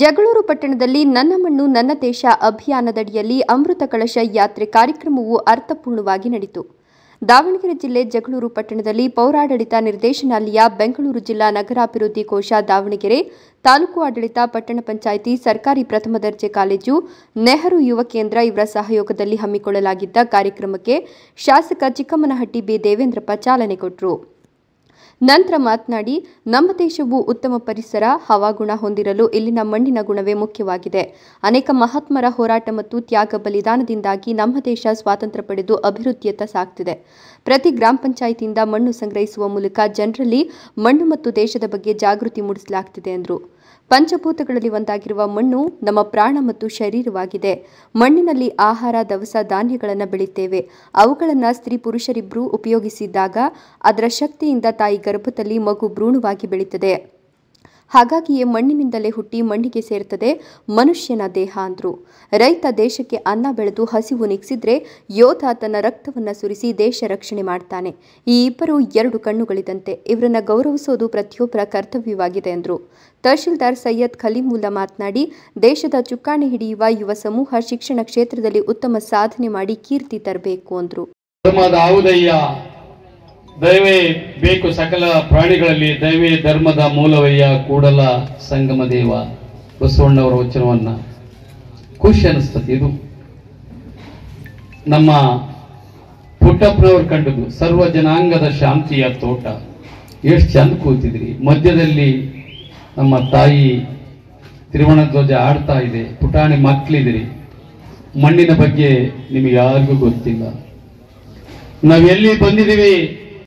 ಜಗಳೂರು ಪಟ್ಟಣದಲ್ಲಿ ನನ್ನ ಮಣ್ಣು ನನ್ನ ದೇಶ ಅಭಿಯಾನದಡಿಯಲ್ಲಿ ಅಮೃತ ಕಳಶ ಯಾತ್ರೆ ಕಾರ್ಯಕ್ರಮವು ಅರ್ಥಪೂರ್ಣವಾಗಿ ನಡೆಯಿತು ದಾವಣಗೆರೆ ಜಿಲ್ಲೆ ಜಗಳೂರು ಪಟ್ಟಣದಲ್ಲಿ ಪೌರಾಡಳಿತ ನಿರ್ದೇಶನಾಲಯ ಬೆಂಗಳೂರು ಜಿಲ್ಲಾ ನಗರಾಭಿವೃದ್ಧಿ ಕೋಶ ದಾವಣಗೆರೆ ತಾಲೂಕು ಆಡಳಿತ ಪಟ್ಟಣ ಪಂಚಾಯಿತಿ ಸರ್ಕಾರಿ ಪ್ರಥಮ ದರ್ಜೆ ಕಾಲೇಜು ನೆಹರು ಯುವ ಕೇಂದ್ರ ಇವರ ಸಹಯೋಗದಲ್ಲಿ ಹಮ್ಮಿಕೊಳ್ಳಲಾಗಿದ್ದ ಕಾರ್ಯಕ್ರಮಕ್ಕೆ ಶಾಸಕ ಚಿಕ್ಕಮ್ಮನಹಟ್ಟಿ ಬಿ ದೇವೇಂದ್ರಪ್ಪ ಚಾಲನೆ ಕೊಟ್ಟರು ನಂತರ ಮಾತನಾಡಿ ನಮ್ಮ ದೇಶವು ಉತ್ತಮ ಪರಿಸರ ಹವಾಗುಣ ಹೊಂದಿರಲು ಇಲ್ಲಿನ ಮಣ್ಣಿನ ಗುಣವೇ ಮುಖ್ಯವಾಗಿದೆ ಅನೇಕ ಮಹಾತ್ಮರ ಹೋರಾಟ ಮತ್ತು ತ್ಯಾಗ ಬಲಿದಾನದಿಂದಾಗಿ ನಮ್ಮ ದೇಶ ಸ್ವಾತಂತ್ರ್ಯ ಪಡೆದು ಅಭಿವೃದ್ಧಿಯತ್ತ ಸಾಗ್ತಿದೆ ಪ್ರತಿ ಗ್ರಾಮ ಪಂಚಾಯಿತಿಯಿಂದ ಮಣ್ಣು ಸಂಗ್ರಹಿಸುವ ಮೂಲಕ ಜನರಲ್ಲಿ ಮಣ್ಣು ಮತ್ತು ದೇಶದ ಬಗ್ಗೆ ಜಾಗೃತಿ ಮೂಡಿಸಲಾಗ್ತಿದೆ ಎಂದರು ಪಂಚಭೂತಗಳಲ್ಲಿ ಒಂದಾಗಿರುವ ಮಣ್ಣು ನಮ್ಮ ಪ್ರಾಣ ಮತ್ತು ಶರೀರವಾಗಿದೆ ಮಣ್ಣಿನಲ್ಲಿ ಆಹಾರ ದವಸ ಧಾನ್ಯಗಳನ್ನು ಬೆಳಿತೇವೆ ಅವುಗಳನ್ನು ಸ್ತ್ರೀ ಪುರುಷರಿಬ್ಬರು ಉಪಯೋಗಿಸಿದಾಗ ಅದರ ಶಕ್ತಿಯಿಂದ ತಾಯಿ ತಾಯಿ ಗರ್ಭದಲ್ಲಿ ಮಗು ಭ್ರೂಣವಾಗಿ ಬೆಳೀತದೆ ಹಾಗಾಗಿಯೇ ಮಣ್ಣಿನಿಂದಲೇ ಹುಟ್ಟಿ ಮಣ್ಣಿಗೆ ಸೇರ್ತದೆ ಮನುಷ್ಯನ ದೇಹ ಅಂದ್ರು ರೈತ ದೇಶಕ್ಕೆ ಅನ್ನ ಬೆಳೆದು ಹಸಿವು ನಿಗ್ಸಿದ್ರೆ ಯೋಧ ತನ್ನ ರಕ್ತವನ್ನು ಸುರಿಸಿ ದೇಶ ರಕ್ಷಣೆ ಮಾಡ್ತಾನೆ ಈ ಇಬ್ಬರು ಎರಡು ಕಣ್ಣುಗಳಿದಂತೆ ಇವರನ್ನ ಗೌರವಿಸೋದು ಪ್ರತಿಯೊಬ್ಬರ ಕರ್ತವ್ಯವಾಗಿದೆ ಎಂದರು ತಹಶೀಲ್ದಾರ್ ಸೈಯದ್ ಖಲೀಮುಲ್ಲಾ ಮಾತನಾಡಿ ದೇಶದ ಚುಕ್ಕಾಣಿ ಹಿಡಿಯುವ ಯುವ ಸಮೂಹ ಶಿಕ್ಷಣ ಕ್ಷೇತ್ರದಲ್ಲಿ ಉತ್ತಮ ಸಾಧನೆ ಮಾಡಿ ಕೀರ್ತಿ ತರಬೇಕು ಅಂದರು ದಯವೇ ಬೇಕು ಸಕಲ ಪ್ರಾಣಿಗಳಲ್ಲಿ ದೈವೇ ಧರ್ಮದ ಮೂಲವಯ್ಯ ಕೂಡಲ ಸಂಗಮ ದೇವ ಬಸವಣ್ಣವರ ವಚನವನ್ನ ಖುಷಿ ಅನಿಸ್ತದೆ ಇದು ನಮ್ಮ ಪುಟ್ಟಪ್ಪನವರು ಕಂಡದ್ದು ಸರ್ವ ಜನಾಂಗದ ಶಾಂತಿಯ ತೋಟ ಎಷ್ಟು ಚಂದ ಕೂತಿದ್ರಿ ಮಧ್ಯದಲ್ಲಿ ನಮ್ಮ ತಾಯಿ ತ್ರಿವರ್ಣ ಧ್ವಜ ಆಡ್ತಾ ಇದೆ ಪುಟಾಣಿ ಮಕ್ಕಳಿದ್ರಿ ಮಣ್ಣಿನ ಬಗ್ಗೆ ನಿಮಗೆ ಯಾರಿಗೂ ಗೊತ್ತಿಲ್ಲ ನಾವೆಲ್ಲಿ ಬಂದಿದ್ದೀವಿ